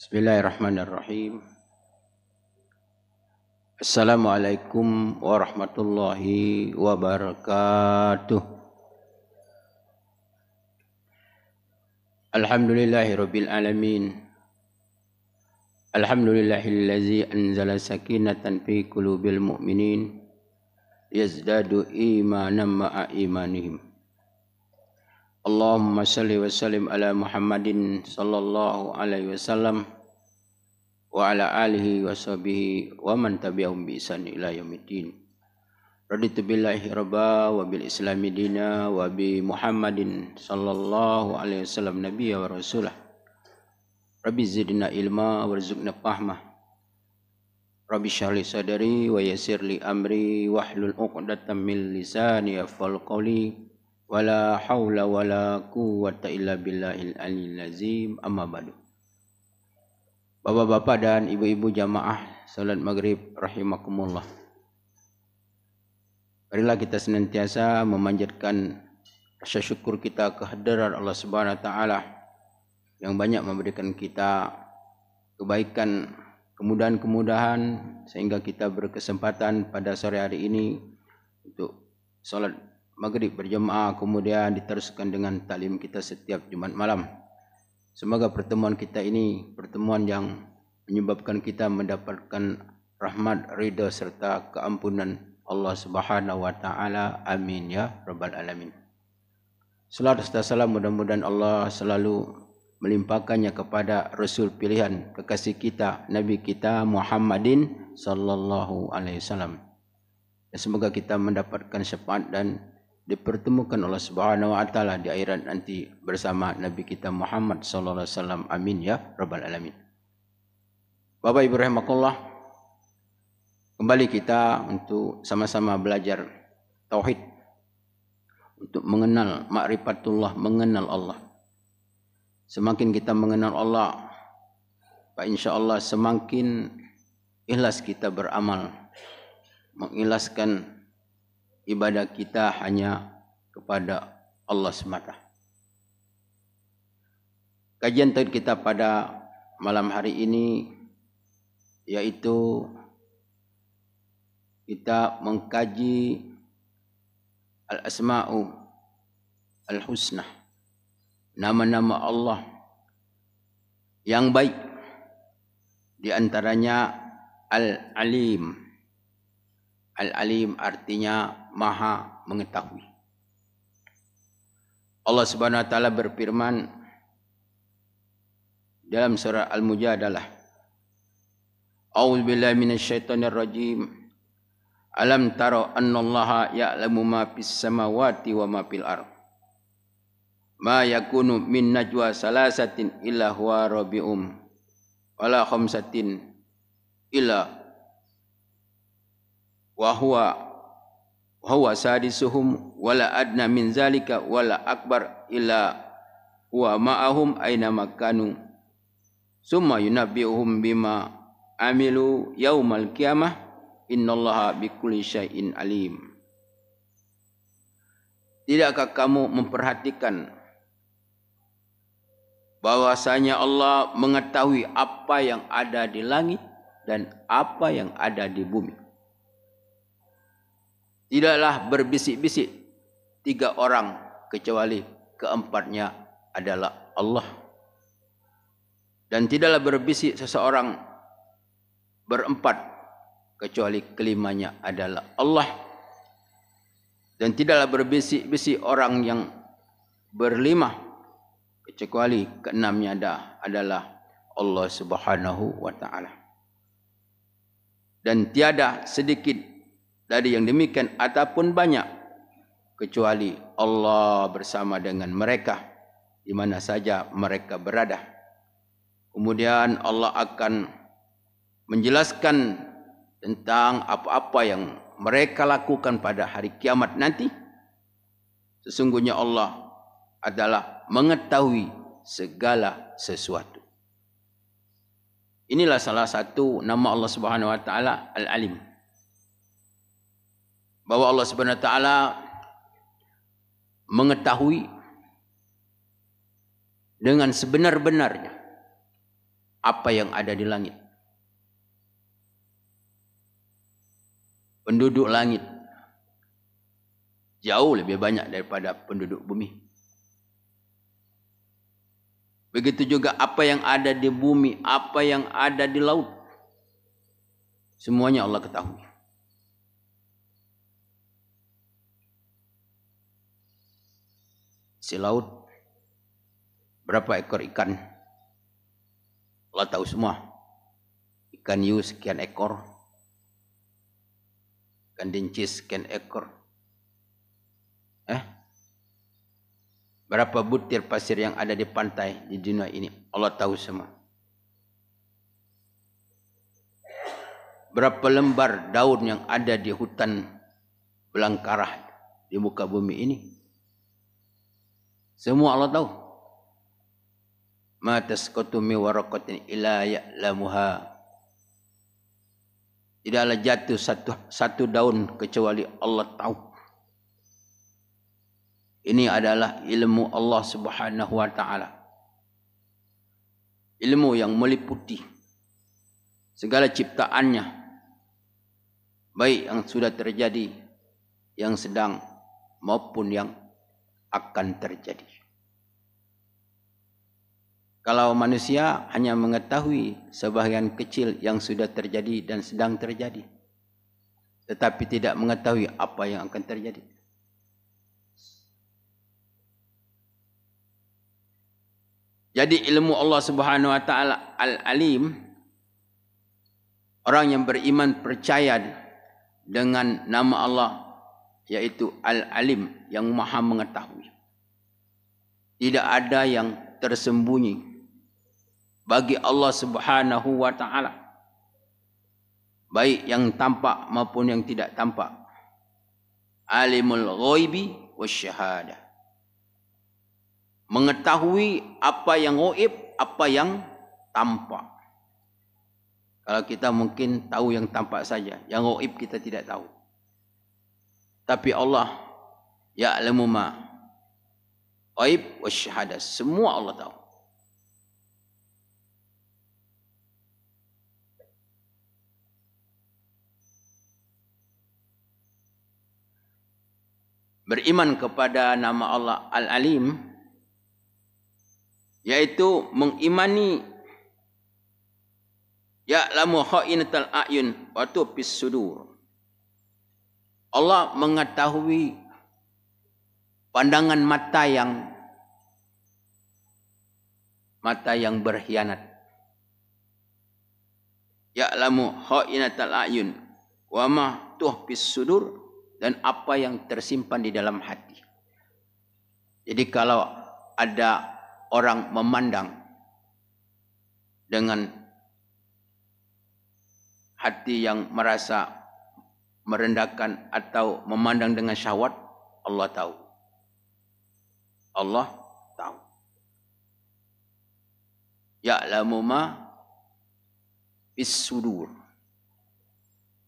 Bismillahirrahmanirrahim. Assalamualaikum warahmatullahi wabarakatuh. Alhamdulillahi rabbil alamin. Alhamdulillahillazi anzala sakinatan fi qulubil mu'minin yazdadu imanan ma'a imanihim. Allahumma salli wa sallim ala Muhammadin sallallahu alaihi wasallam wa ala alihi wa sahbihi wa man tabi'ahum bi ihsan ila yaumiddin. Raditu billahi rabba wa bil islami dina wa bi Muhammadin sallallahu alaihi wasallam nabiya wa rasulah. Rabbi zidna ilma wa rizukna fahma. Rabbi syahli sadari wa yasirli amri hlul uqdatan min lisani yafqahu falqawli wala haula wala quwwata illa billahil aliyil azim amma ba'du Bapak-bapak dan ibu-ibu jamaah salat maghrib rahimakumullah Marilah kita senantiasa memanjatkan rasa syukur kita kehadirat Allah Subhanahu wa taala yang banyak memberikan kita kebaikan kemudahan-kemudahan sehingga kita berkesempatan pada sore hari ini untuk salat maghrib berjemaah kemudian diteruskan dengan taklim kita setiap Jumat malam. Semoga pertemuan kita ini pertemuan yang menyebabkan kita mendapatkan rahmat, ridha serta keampunan Allah Subhanahu wa taala. Amin ya rabbal alamin. Salat serta salam mudah-mudahan Allah selalu melimpahkannya kepada Rasul pilihan kekasih kita Nabi kita Muhammadin sallallahu alaihi wasallam. Semoga kita mendapatkan syafaat dan dipertemukan oleh Subhanahu wa taala di akhirat nanti bersama Nabi kita Muhammad sallallahu alaihi wasallam. Amin ya rabbal alamin. Bapak Ibu rahimakumullah. Kembali kita untuk sama-sama belajar tauhid untuk mengenal makrifatullah, mengenal Allah. Semakin kita mengenal Allah, Pak insyaallah semakin ikhlas kita beramal mengilaskan ibadah kita hanya kepada Allah semata. Kajian tajwid kita pada malam hari ini yaitu kita mengkaji al-asma'u al-husna nama-nama Allah yang baik di antaranya al-alim Al-Alim artinya maha mengetahui. Allah Subhanahu wa taala berfirman dalam surah Al-Mujadalah. A'udzubillahi minasyaitonir rajim. Alam tara annallaha ya'lamu ma fis samawati wa ma fil ard. Ma yakunu min najwa salasatin illa huwa rabi'um wala khamsatin illa wa huwa huwa sadisuhum wala adna min zalika wala akbar illa huwa ma'ahum aina makanu summa yunabbi'uhum bima amilu yaumal qiyamah innallaha bikulli syai'in alim Tidakkah kamu memperhatikan bahwasanya Allah mengetahui apa yang ada di langit dan apa yang ada di bumi? Tidaklah berbisik-bisik tiga orang kecuali keempatnya adalah Allah. Dan tidaklah berbisik seseorang berempat kecuali kelimanya adalah Allah. Dan tidaklah berbisik-bisik orang yang berlima kecuali keenamnya ada adalah Allah Subhanahu wa taala. Dan tiada sedikit dari yang demikian ataupun banyak kecuali Allah bersama dengan mereka di mana saja mereka berada. Kemudian Allah akan menjelaskan tentang apa-apa yang mereka lakukan pada hari kiamat nanti. Sesungguhnya Allah adalah mengetahui segala sesuatu. Inilah salah satu nama Allah Subhanahu wa taala Al-Alim. al alim bahwa Allah Subhanahu wa taala mengetahui dengan sebenar-benarnya apa yang ada di langit. Penduduk langit jauh lebih banyak daripada penduduk bumi. Begitu juga apa yang ada di bumi, apa yang ada di laut. Semuanya Allah ketahui. si laut berapa ekor ikan Allah tahu semua ikan yu sekian ekor ikan dinci sekian ekor eh berapa butir pasir yang ada di pantai di dunia ini Allah tahu semua berapa lembar daun yang ada di hutan belangkarah di muka bumi ini semua Allah tahu. Ma tasqutu min waraqatin lamuha Tidaklah jatuh satu satu daun kecuali Allah tahu. Ini adalah ilmu Allah Subhanahu wa taala. Ilmu yang meliputi segala ciptaannya. Baik yang sudah terjadi, yang sedang maupun yang akan terjadi. Kalau manusia hanya mengetahui sebahagian kecil yang sudah terjadi dan sedang terjadi, tetapi tidak mengetahui apa yang akan terjadi. Jadi ilmu Allah Subhanahu wa taala al-alim orang yang beriman percaya dengan nama Allah yaitu al-alim yang maha mengetahui. Tidak ada yang tersembunyi bagi Allah Subhanahu wa taala. Baik yang tampak maupun yang tidak tampak. Alimul ghaibi wasyahada. Mengetahui apa yang ghaib, apa yang tampak. Kalau kita mungkin tahu yang tampak saja, yang ghaib kita tidak tahu tapi Allah ya'lamu ma aib wa semua Allah tahu beriman kepada nama Allah Al-Alim yaitu mengimani ya lamu khainatal ayun wa tu sudur Allah mengetahui pandangan mata yang mata yang berkhianat. Ya'lamu kha'inatal a'yun wa ma tuhfis sudur dan apa yang tersimpan di dalam hati. Jadi kalau ada orang memandang dengan hati yang merasa merendahkan atau memandang dengan syahwat Allah tahu Allah tahu ya'lamu ma sudur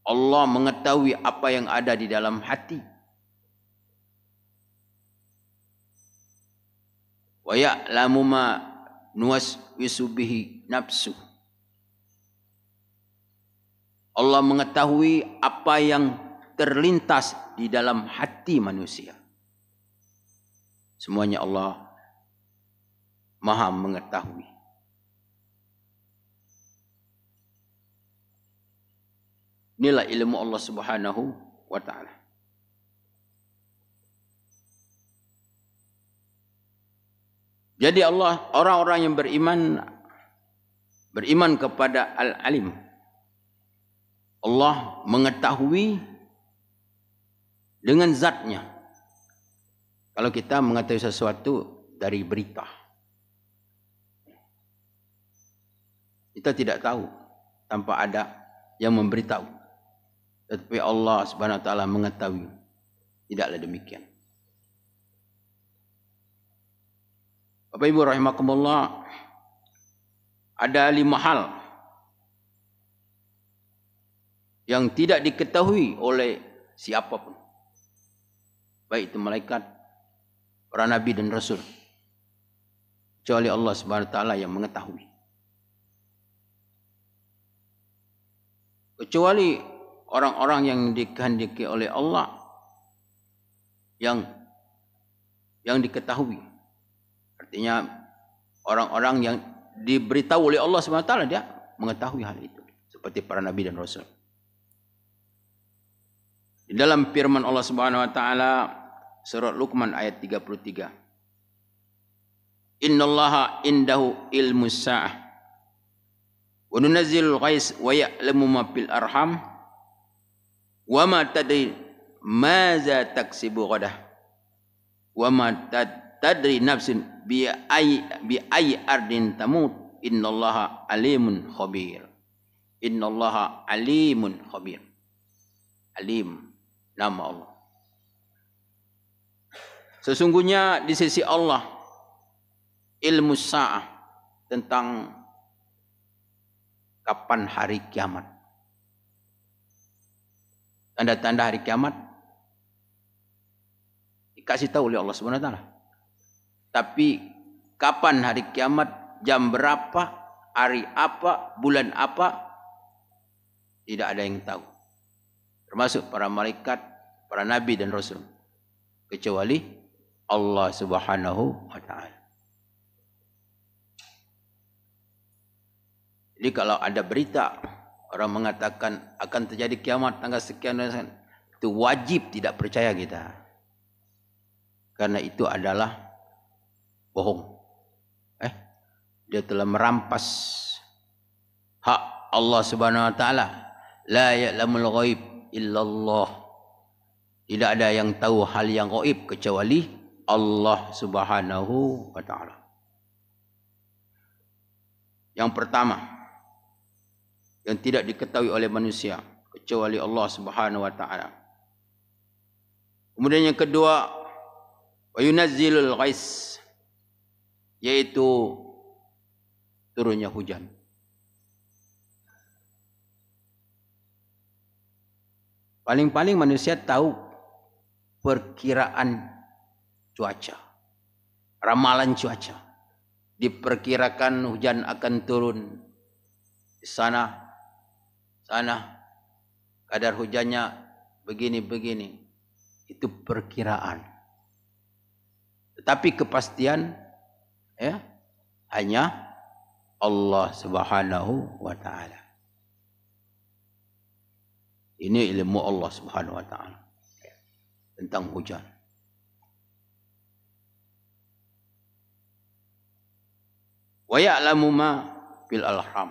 Allah mengetahui apa yang ada di dalam hati wa ya'lamu ma nuwaswisu bihi nafsuhu Allah mengetahui apa yang terlintas di dalam hati manusia. Semuanya Allah Maha mengetahui. Inilah ilmu Allah Subhanahu wa taala. Jadi Allah orang-orang yang beriman beriman kepada Al-Alim, Allah mengetahui dengan zatnya. Kalau kita mengetahui sesuatu dari berita. Kita tidak tahu tanpa ada yang memberitahu. Tetapi Allah Subhanahu wa taala mengetahui. Tidaklah demikian. Bapak Ibu rahimakumullah ada lima hal yang tidak diketahui oleh siapapun. Baik itu malaikat, para nabi dan rasul. Kecuali Allah Subhanahu wa taala yang mengetahui. Kecuali orang-orang yang dikehendaki oleh Allah yang yang diketahui. Artinya orang-orang yang diberitahu oleh Allah Subhanahu wa taala dia mengetahui hal itu seperti para nabi dan rasul. Di dalam firman Allah Subhanahu wa taala surah Luqman ayat 33. Innallaha indahu ilmus sa'ah. Wa nunazzil ghais wa ya'lamu ma fil arham. Wa ma tadri maza taksibu ghadah. Wa ma tadri nafsin bi ay bi ay ardin tamut. Innallaha alimun khabir. Innallaha alimun khabir. Khabir. Alim. nama Allah. Sesungguhnya di sisi Allah ilmu sa'ah tentang kapan hari kiamat. Tanda-tanda hari kiamat dikasih tahu oleh Allah Subhanahu wa taala. Tapi kapan hari kiamat, jam berapa, hari apa, bulan apa tidak ada yang tahu. termasuk para malaikat, para nabi dan rasul. Kecuali Allah Subhanahu wa taala. Jadi kalau ada berita orang mengatakan akan terjadi kiamat tanggal sekian dan sekian, itu wajib tidak percaya kita. Karena itu adalah bohong. Eh, dia telah merampas hak Allah Subhanahu wa taala. La ya'lamul ghaib illallah. Tidak ada yang tahu hal yang gaib kecuali Allah Subhanahu wa taala. Yang pertama yang tidak diketahui oleh manusia kecuali Allah Subhanahu wa taala. Kemudian yang kedua wa yunazzilul ghais yaitu turunnya hujan. Paling-paling manusia tahu perkiraan cuaca. Ramalan cuaca. Diperkirakan hujan akan turun di sana, sana. Kadar hujannya begini-begini. Itu perkiraan. Tetapi kepastian ya, hanya Allah Subhanahu wa taala. Ini ilmu Allah Subhanahu wa taala tentang hujan. Wa ya'lamu ma fil alham.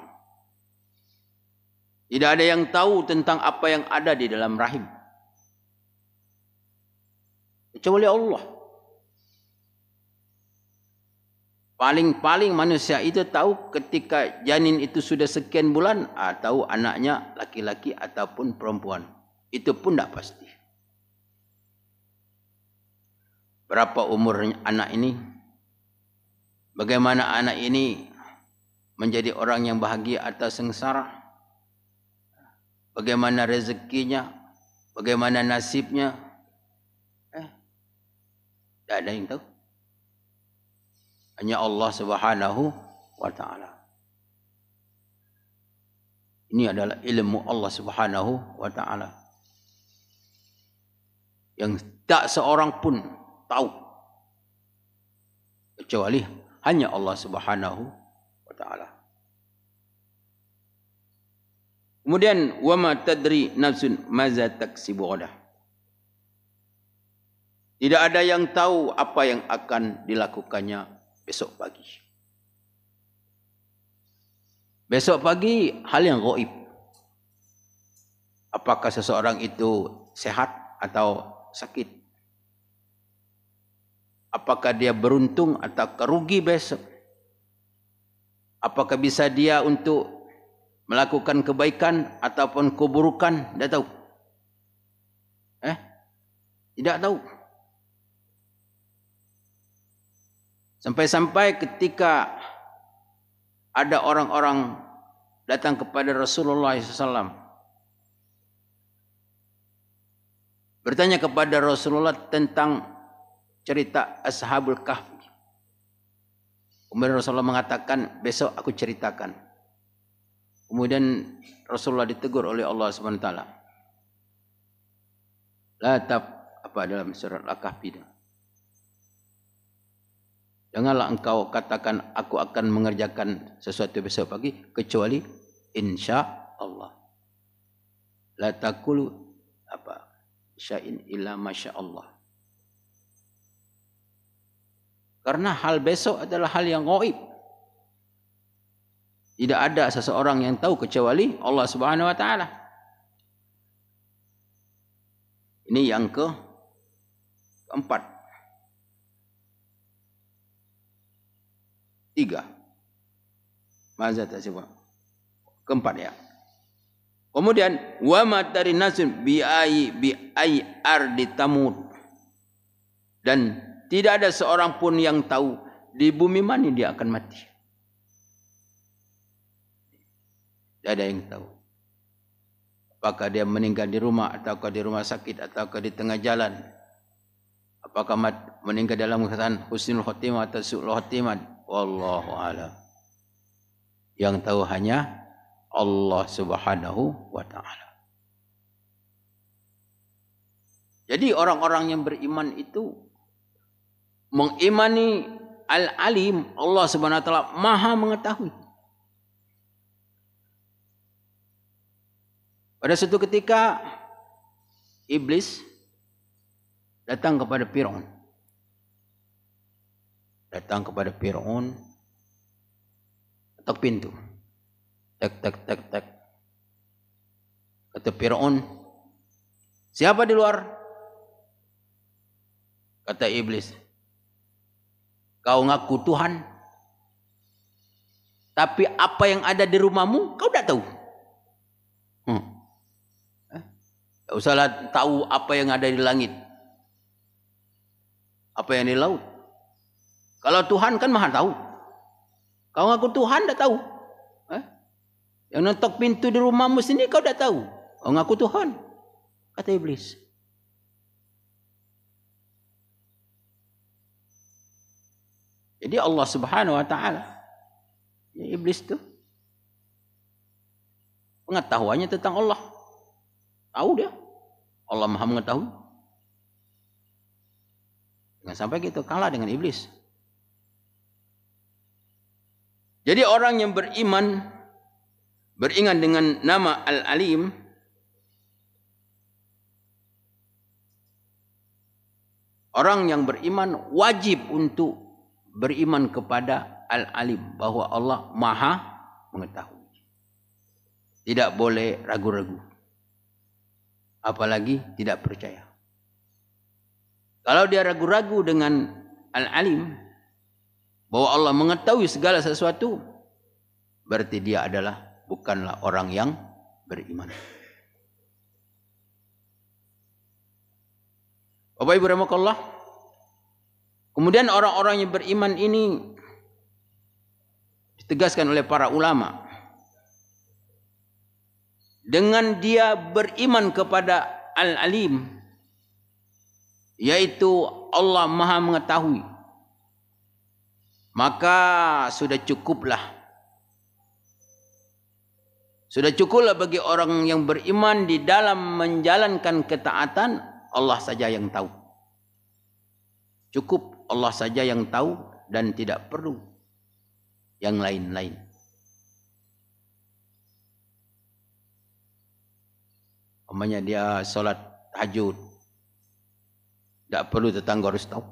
Tidak ada yang tahu tentang apa yang ada di dalam rahim. Kecuali Allah. Paling-paling manusia itu tahu ketika janin itu sudah sekian bulan, ah, tahu anaknya laki-laki ataupun perempuan. Itu pun tidak pasti. Berapa umur anak ini? Bagaimana anak ini menjadi orang yang bahagia atau sengsara? Bagaimana rezekinya? Bagaimana nasibnya? Eh, tak ada yang tahu hanya Allah Subhanahu wa taala. Ini adalah ilmu Allah Subhanahu wa taala. Yang tak seorang pun tahu kecuali hanya Allah Subhanahu wa taala. Kemudian wa ma tadri nafsun maza taksibu ghadah. Tidak ada yang tahu apa yang akan dilakukannya Besok pagi. Besok pagi hal yang gaib. Apakah seseorang itu sehat atau sakit? Apakah dia beruntung atau kerugi besok? Apakah bisa dia untuk melakukan kebaikan ataupun keburukan? Tidak tahu. Eh? Tidak tahu. Tidak tahu. Sampai-sampai ketika ada orang-orang datang kepada Rasulullah SAW. Bertanya kepada Rasulullah tentang cerita Ashabul Kahfi. Kemudian Rasulullah mengatakan, besok aku ceritakan. Kemudian Rasulullah ditegur oleh Allah Subhanahu wa taala. La tab apa dalam surat Al-Kahfi Janganlah engkau katakan aku akan mengerjakan sesuatu besok pagi kecuali insya Allah. La takulu apa syain illa masya Allah. Karena hal besok adalah hal yang gaib. Tidak ada seseorang yang tahu kecuali Allah Subhanahu wa taala. Ini yang ke keempat. Tiga. Mazhab tak sebut. Keempat ya. Kemudian wa matari nasun bi ai bi ai ar ditamud. Dan tidak ada seorang pun yang tahu di bumi mana dia akan mati. Tidak ada yang tahu. Apakah dia meninggal di rumah ataukah di rumah sakit ataukah di tengah jalan? Apakah meninggal dalam keadaan husnul khotimah atau suul khotimah? wallahu alam yang tahu hanya Allah Subhanahu wa taala jadi orang-orang yang beriman itu mengimani al-alim Allah Subhanahu wa taala maha mengetahui pada suatu ketika iblis datang kepada Firaun datang kepada Fir'aun ketok pintu tek tek tek tek kata Fir'aun siapa di luar kata iblis kau ngaku Tuhan tapi apa yang ada di rumahmu kau tidak tahu hmm. Eh, usahlah tahu apa yang ada di langit apa yang di laut Kalau Tuhan kan Maha tahu. Kau ngaku Tuhan dah tahu. Eh? Yang nentok pintu di rumahmu sini kau dah tahu. Kau ngaku Tuhan. Kata iblis. Jadi Allah Subhanahu wa taala ya iblis tu pengetahuannya tentang Allah. Tahu dia. Allah Maha mengetahui. Jangan sampai kita kalah dengan iblis. Jadi orang yang beriman beringat dengan nama Al-Alim orang yang beriman wajib untuk beriman kepada Al-Alim bahwa Allah Maha mengetahui. Tidak boleh ragu-ragu. Apalagi tidak percaya. Kalau dia ragu-ragu dengan Al-Alim, bahwa Allah mengetahui segala sesuatu berarti dia adalah bukanlah orang yang beriman. Bapak Ibu rahimakallah. Kemudian orang-orang yang beriman ini ditegaskan oleh para ulama dengan dia beriman kepada Al-Alim yaitu Allah Maha mengetahui maka sudah cukuplah. Sudah cukuplah bagi orang yang beriman di dalam menjalankan ketaatan, Allah saja yang tahu. Cukup Allah saja yang tahu dan tidak perlu yang lain-lain. Umumnya dia solat tahajud. Tidak perlu tetangga harus tahu.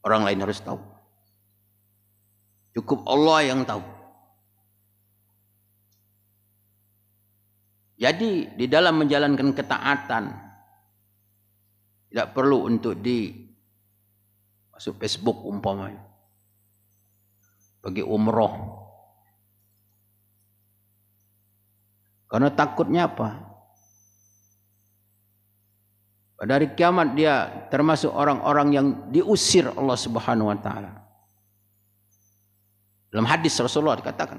Orang lain harus tahu. Cukup Allah yang tahu. Jadi di dalam menjalankan ketaatan tidak perlu untuk di masuk Facebook umpamanya. Bagi umroh. Karena takutnya apa? Pada hari kiamat dia termasuk orang-orang yang diusir Allah Subhanahu wa taala. Dalam hadis Rasulullah dikatakan.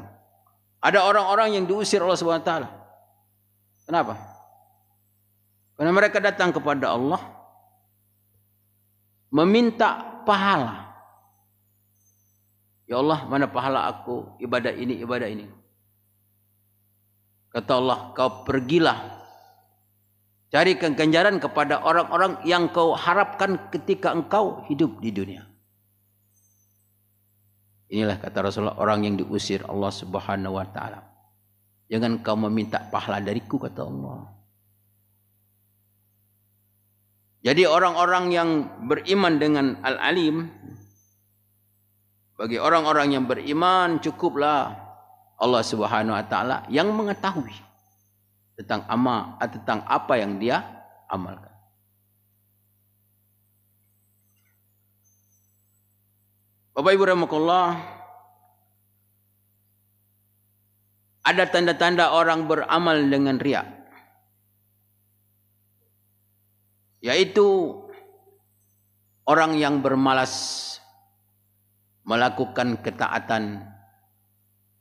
Ada orang-orang yang diusir Allah SWT. Kenapa? Karena mereka datang kepada Allah. Meminta pahala. Ya Allah, mana pahala aku ibadah ini, ibadah ini. Kata Allah, kau pergilah. Carikan ganjaran kepada orang-orang yang kau harapkan ketika engkau hidup di dunia. Inilah kata Rasulullah orang yang diusir Allah Subhanahu wa taala. Jangan kau meminta pahala dariku kata Allah. Jadi orang-orang yang beriman dengan Al-Alim bagi orang-orang yang beriman cukuplah Allah Subhanahu wa taala yang mengetahui tentang amal tentang apa yang dia amalkan. Bapak Ibu rahimakumullah. Ada tanda-tanda orang beramal dengan riya. Yaitu orang yang bermalas melakukan ketaatan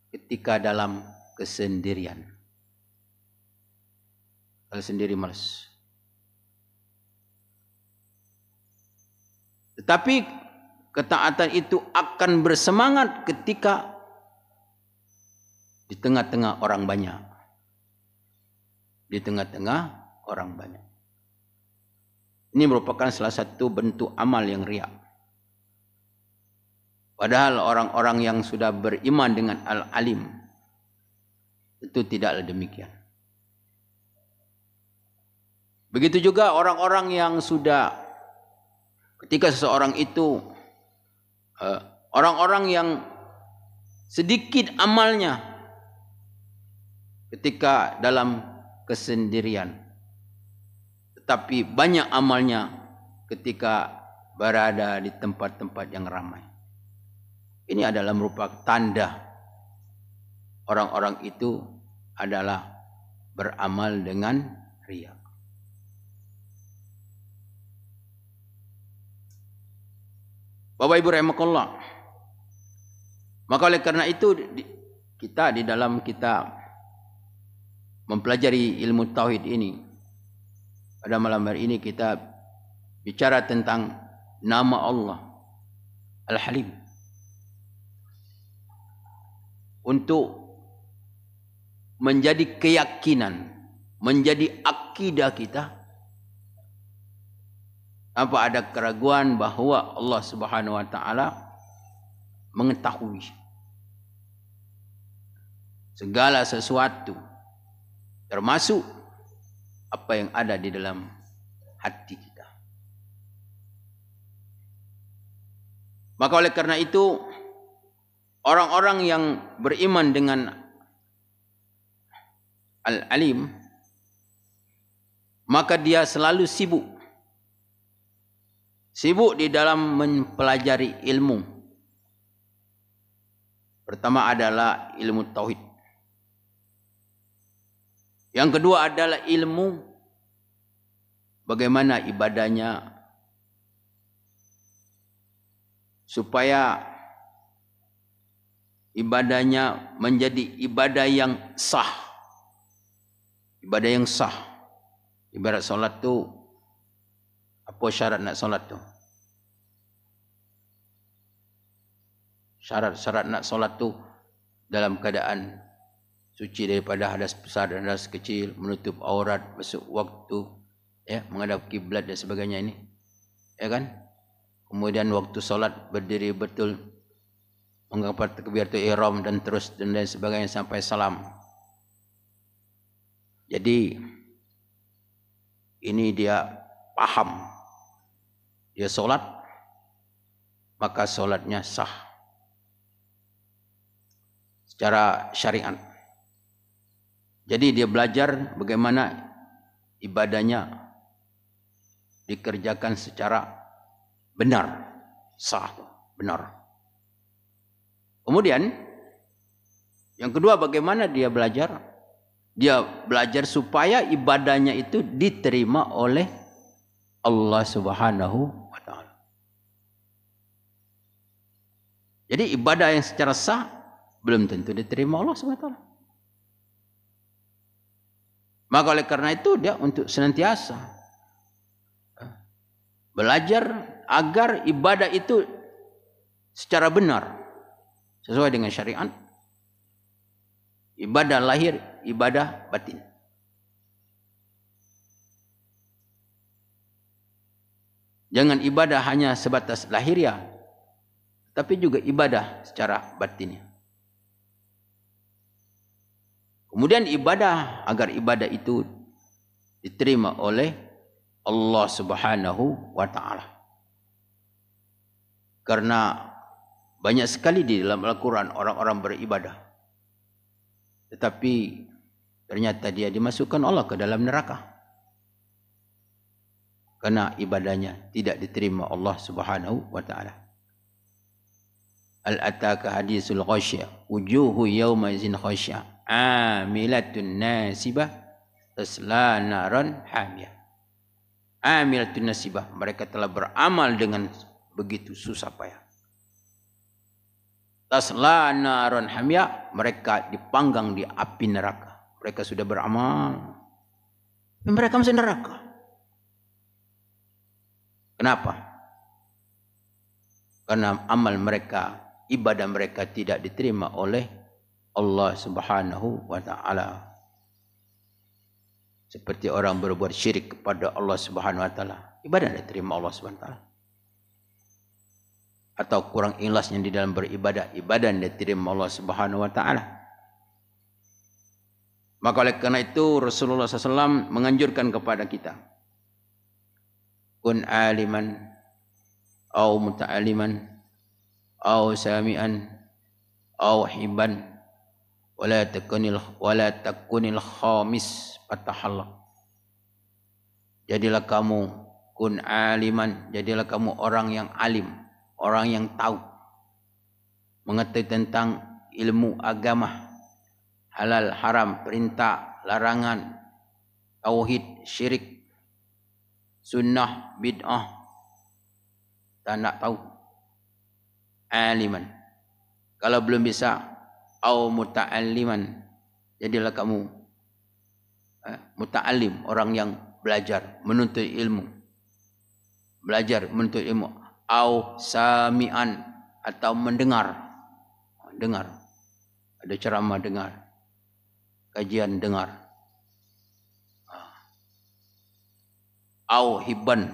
ketika dalam kesendirian. Kalau sendiri malas. Tetapi ketaatan itu akan bersemangat ketika di tengah-tengah orang banyak. Di tengah-tengah orang banyak. Ini merupakan salah satu bentuk amal yang riak. Padahal orang-orang yang sudah beriman dengan al-alim itu tidaklah demikian. Begitu juga orang-orang yang sudah ketika seseorang itu Eh, orang-orang yang sedikit amalnya ketika dalam kesendirian tetapi banyak amalnya ketika berada di tempat-tempat yang ramai ini adalah merupakan tanda orang-orang itu adalah beramal dengan riak Bapak Ibu rahimakumullah. Maka oleh karena itu kita di dalam kita mempelajari ilmu tauhid ini pada malam hari ini kita bicara tentang nama Allah Al-Halim. Untuk menjadi keyakinan, menjadi akidah kita, apa ada keraguan bahawa Allah Subhanahu Wa Taala mengetahui segala sesuatu termasuk apa yang ada di dalam hati kita. Maka oleh karena itu orang-orang yang beriman dengan Al-Alim maka dia selalu sibuk sibuk di dalam mempelajari ilmu. Pertama adalah ilmu tauhid. Yang kedua adalah ilmu bagaimana ibadahnya supaya ibadahnya menjadi ibadah yang sah. Ibadah yang sah. Ibarat solat tu apa syarat nak solat tu? syarat-syarat nak solat tu dalam keadaan suci daripada hadas besar dan hadas kecil, menutup aurat, masuk waktu, ya, menghadap kiblat dan sebagainya ini. Ya kan? Kemudian waktu solat berdiri betul, mengangkat takbir tu ihram dan terus dan lain sebagainya sampai salam. Jadi ini dia paham dia solat maka solatnya sah. secara syariat. Jadi dia belajar bagaimana ibadahnya dikerjakan secara benar, sah, benar. Kemudian yang kedua bagaimana dia belajar? Dia belajar supaya ibadahnya itu diterima oleh Allah Subhanahu wa taala. Jadi ibadah yang secara sah belum tentu diterima Allah SWT. Maka oleh karena itu dia untuk senantiasa eh, belajar agar ibadah itu secara benar sesuai dengan syariat. Ibadah lahir, ibadah batin. Jangan ibadah hanya sebatas lahiriah, tapi juga ibadah secara batinnya. Kemudian ibadah agar ibadah itu diterima oleh Allah Subhanahu wa taala. Karena banyak sekali di dalam Al-Quran orang-orang beribadah. Tetapi ternyata dia dimasukkan Allah ke dalam neraka. Karena ibadahnya tidak diterima Allah Subhanahu wa taala. Al-ataka hadisul ghasyah wujuhu yawma izin ghasyah amilatun nasibah tasla naran hamiyah. Amilatun nasibah. Mereka telah beramal dengan begitu susah payah. Tasla naron hamiyah. Mereka dipanggang di api neraka. Mereka sudah beramal. Mereka masih neraka. Kenapa? Karena amal mereka, ibadah mereka tidak diterima oleh Allah Subhanahu wa taala. Seperti orang berbuat syirik kepada Allah Subhanahu wa taala. Ibadah dia terima Allah Subhanahu wa taala. Atau kurang yang di dalam beribadah, ibadah dia terima Allah Subhanahu wa taala. Maka oleh karena itu Rasulullah SAW menganjurkan kepada kita. Kun aliman. Au muta'aliman. Au sami'an. Au hiban wala takunil wala takunil khamis fatahalla jadilah kamu kun aliman jadilah kamu orang yang alim orang yang tahu mengetahui tentang ilmu agama halal haram perintah larangan tauhid syirik sunnah bid'ah tak nak tahu aliman kalau belum bisa au muta'alliman jadilah kamu eh, muta'allim orang yang belajar menuntut ilmu belajar menuntut ilmu au sami'an atau mendengar dengar ada ceramah dengar kajian dengar au hibban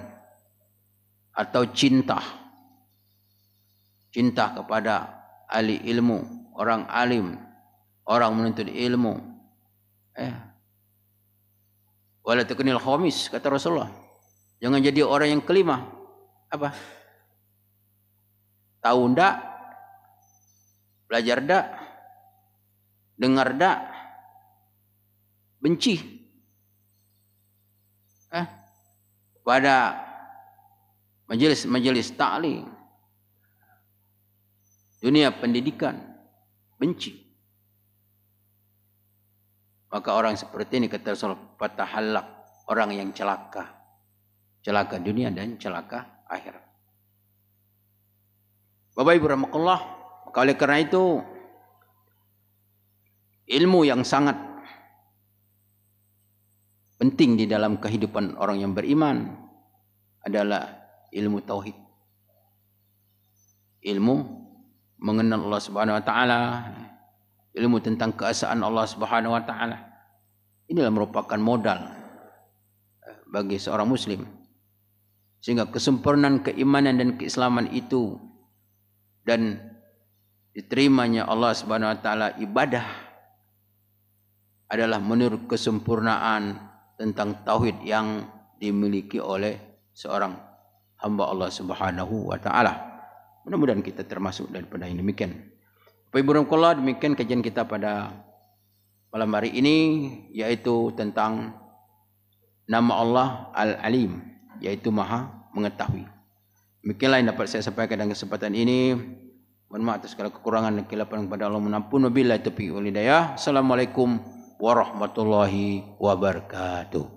atau cinta cinta kepada ahli ilmu, orang alim, orang menuntut ilmu. Ya. Eh. Wala tukunil khamis kata Rasulullah. Jangan jadi orang yang kelima. Apa? Tahu ndak? Belajar ndak? Dengar ndak? Benci. Eh? Pada majelis-majelis taklim, dunia pendidikan benci maka orang seperti ini kata Rasulullah halak orang yang celaka celaka dunia dan celaka akhirat Bapak Ibu Ramakullah maka oleh kerana itu ilmu yang sangat penting di dalam kehidupan orang yang beriman adalah ilmu tauhid ilmu mengenal Allah Subhanahu wa taala ilmu tentang keesaan Allah Subhanahu wa taala inilah merupakan modal eh, bagi seorang muslim sehingga kesempurnaan keimanan dan keislaman itu dan diterimanya Allah Subhanahu wa taala ibadah adalah menurut kesempurnaan tentang tauhid yang dimiliki oleh seorang hamba Allah Subhanahu wa taala. Mudah-mudahan kita termasuk daripada yang demikian. Pemburukullah demikian kajian kita pada malam hari ini yaitu tentang nama Allah Al-Alim yaitu Maha mengetahui. Demikianlah yang dapat saya sampaikan dalam kesempatan ini. Mohon maaf atas segala kekurangan dan kelapan kepada Allah menampun wabillahi taufiq wal hidayah. Assalamualaikum warahmatullahi wabarakatuh.